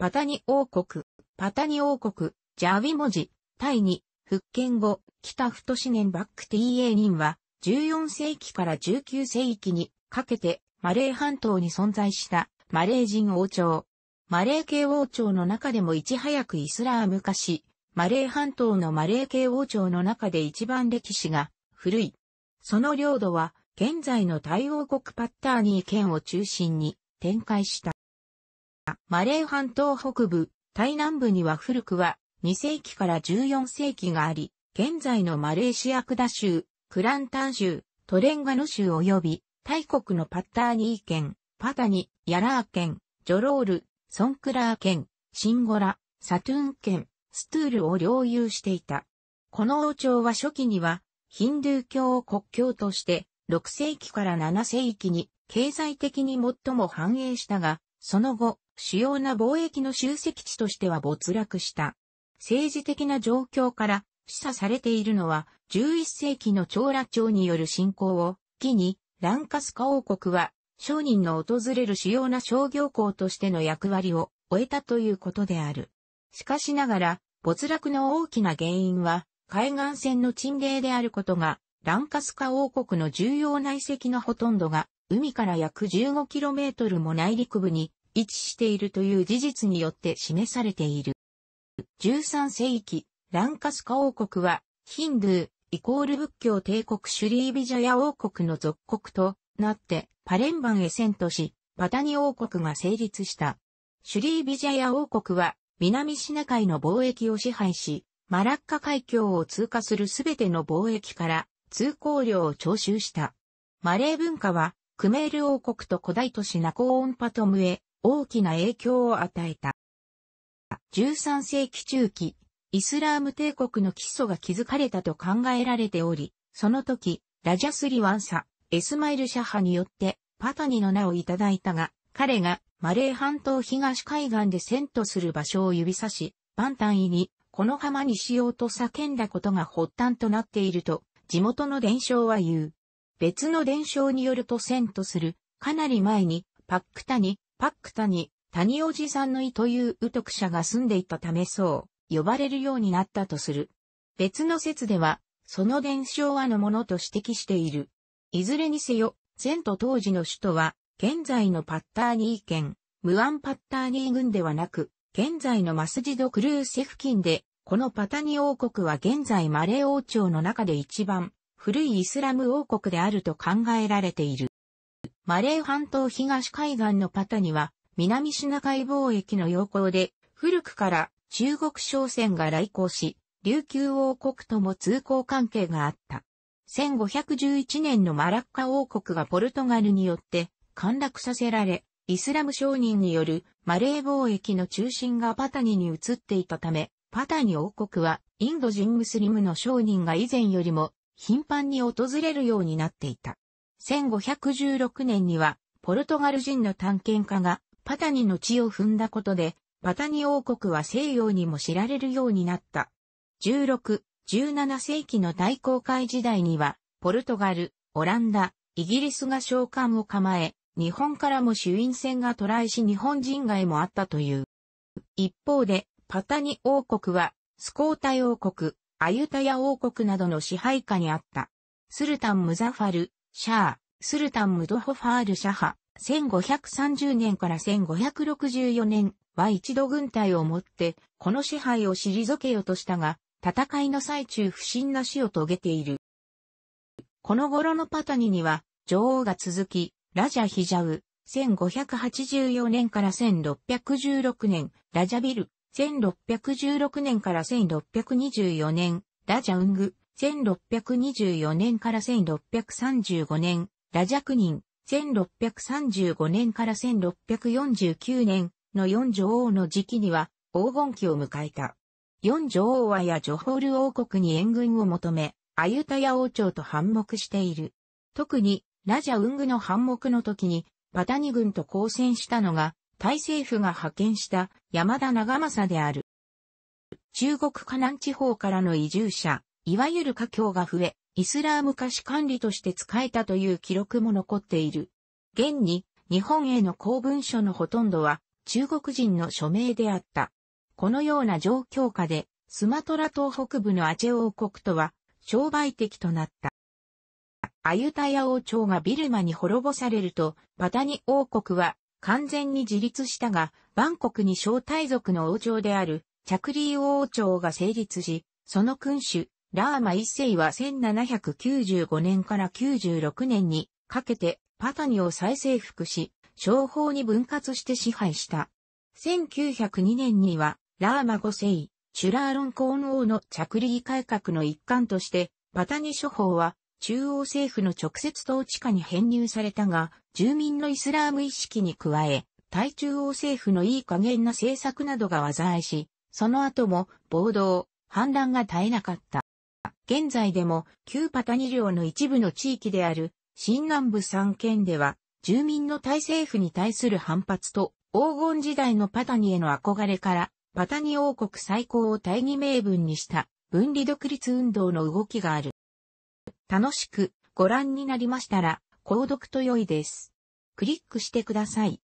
パタニ王国、パタニ王国、ジャーウィ文字、タイに、復権後、北太子年バックティーエー人は、14世紀から19世紀にかけて、マレー半島に存在したマレー人王朝。マレー系王朝の中でもいち早くイスラーム化し、マレー半島のマレー系王朝の中で一番歴史が古い。その領土は現在のイ王国パッターニー県を中心に展開した。マレー半島北部、タイ南部には古くは2世紀から14世紀があり、現在のマレーシアクダ州、クランタン州、トレンガノ州及び、大国のパッターニー県、パタニ、ヤラー県、ジョロール、ソンクラー県、シンゴラ、サトゥーン県、ストゥールを領有していた。この王朝は初期には、ヒンドゥー教を国教として、6世紀から7世紀に、経済的に最も繁栄したが、その後、主要な貿易の集積地としては没落した。政治的な状況から示唆されているのは、11世紀の長羅朝による侵攻を、機に、ランカスカ王国は、商人の訪れる主要な商業港としての役割を終えたということである。しかしながら、没落の大きな原因は、海岸線の沈礼であることが、ランカスカ王国の重要な遺跡のほとんどが、海から約 15km も内陸部に位置しているという事実によって示されている。13世紀、ランカスカ王国は、ヒンドゥー、イコール仏教帝国シュリービジャヤ王国の属国となって、パレンバンへ遷都し、パタニ王国が成立した。シュリービジャヤ王国は、南シナ海の貿易を支配し、マラッカ海峡を通過するすべての貿易から、通行料を徴収した。マレー文化は、クメール王国と古代都市ナコーンパトムへ大きな影響を与えた。13世紀中期、イスラーム帝国の基礎が築かれたと考えられており、その時、ラジャスリワンサ、エスマイルシャハによってパタニの名をいただいたが、彼がマレー半島東海岸で遷都する場所を指差し、万単位にこの浜にしようと叫んだことが発端となっていると、地元の伝承は言う。別の伝承によると遷都する、かなり前に、パックタニ、パックタ谷おじさんの井という宇徳者が住んでいたためそう、呼ばれるようになったとする。別の説では、その伝承はのものと指摘している。いずれにせよ、前と当時の首都は、現在のパッターニー県、ムアンパッターニー郡ではなく、現在のマスジドクルーセ付近で、このパタニ王国は現在マレー王朝の中で一番古いイスラム王国であると考えられている。マレー半島東海岸のパタには、南シナ海貿易の要項で、古くから中国商船が来航し、琉球王国とも通行関係があった。1511年のマラッカ王国がポルトガルによって陥落させられ、イスラム商人によるマレー貿易の中心がパタニに移っていたため、パタニ王国はインド人ムスリムの商人が以前よりも頻繁に訪れるようになっていた。1516年には、ポルトガル人の探検家がパタニの地を踏んだことで、パタニ王国は西洋にも知られるようになった。16、17世紀の大航海時代には、ポルトガル、オランダ、イギリスが召喚を構え、日本からも主因船が渡来し日本人街もあったという。一方で、パタニ王国は、スコータイ王国、アユタヤ王国などの支配下にあった。スルタン・ムザファル、シャー、スルタン・ムドホファール・シャハ、1530年から1564年は一度軍隊を持って、この支配を退けようとしたが、戦いの最中不審な死を遂げている。この頃のパタニには、女王が続き、ラジャ・ヒジャウ、1584年から1616年、ラジャビル、1616年から1624年、ラジャウング、1624年から1635年、ラジャクニン、1635年から1649年の四女王の時期には黄金期を迎えた。四女王はやジョホール王国に援軍を求め、アユタヤ王朝と反目している。特に、ラジャウングの反目の時に、パタニ軍と交戦したのが、タイ政府が派遣した山田長政である。中国河南地方からの移住者、いわゆる華僑が増え、イスラーム化し管理として使えたという記録も残っている。現に、日本への公文書のほとんどは中国人の署名であった。このような状況下で、スマトラ島北部のアチェ王国とは商売的となった。アユタヤ王朝がビルマに滅ぼされると、パタニ王国は完全に自立したが、バンコクに小大族の王朝である、チャクリー王朝が成立し、その君主、ラーマ一世は1795年から96年にかけてパタニを再征服し、商法に分割して支配した。1902年には、ラーマ五世、チュラーロンン王の着陸改革の一環として、パタニ諸法は中央政府の直接統治下に編入されたが、住民のイスラーム意識に加え、対中央政府のいい加減な政策などが災いし、その後も暴動、反乱が絶えなかった。現在でも旧パタニ領の一部の地域である新南部3県では住民のタイ政府に対する反発と黄金時代のパタニへの憧れからパタニ王国最高を大義名分にした分離独立運動の動きがある。楽しくご覧になりましたら購読と良いです。クリックしてください。